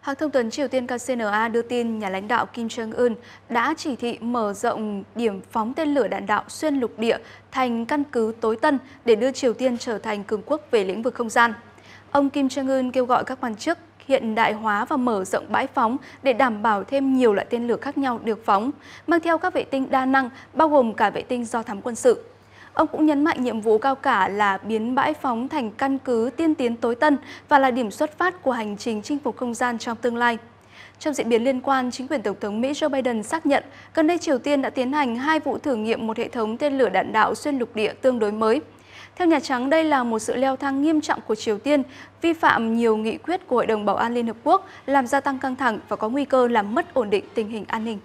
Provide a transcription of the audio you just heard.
Hãng thông tấn Triều Tiên KCNA đưa tin nhà lãnh đạo Kim Jong-un đã chỉ thị mở rộng điểm phóng tên lửa đạn đạo xuyên lục địa thành căn cứ tối tân để đưa Triều Tiên trở thành cường quốc về lĩnh vực không gian. Ông Kim Jong-un kêu gọi các quan chức hiện đại hóa và mở rộng bãi phóng để đảm bảo thêm nhiều loại tên lửa khác nhau được phóng, mang theo các vệ tinh đa năng bao gồm cả vệ tinh do thám quân sự. Ông cũng nhấn mạnh nhiệm vụ cao cả là biến bãi phóng thành căn cứ tiên tiến tối tân và là điểm xuất phát của hành trình chinh phục không gian trong tương lai. Trong diễn biến liên quan, chính quyền Tổng thống Mỹ Joe Biden xác nhận gần đây Triều Tiên đã tiến hành hai vụ thử nghiệm một hệ thống tên lửa đạn đạo xuyên lục địa tương đối mới. Theo Nhà Trắng, đây là một sự leo thang nghiêm trọng của Triều Tiên, vi phạm nhiều nghị quyết của Hội đồng Bảo an Liên Hợp Quốc, làm gia tăng căng thẳng và có nguy cơ làm mất ổn định tình hình an ninh.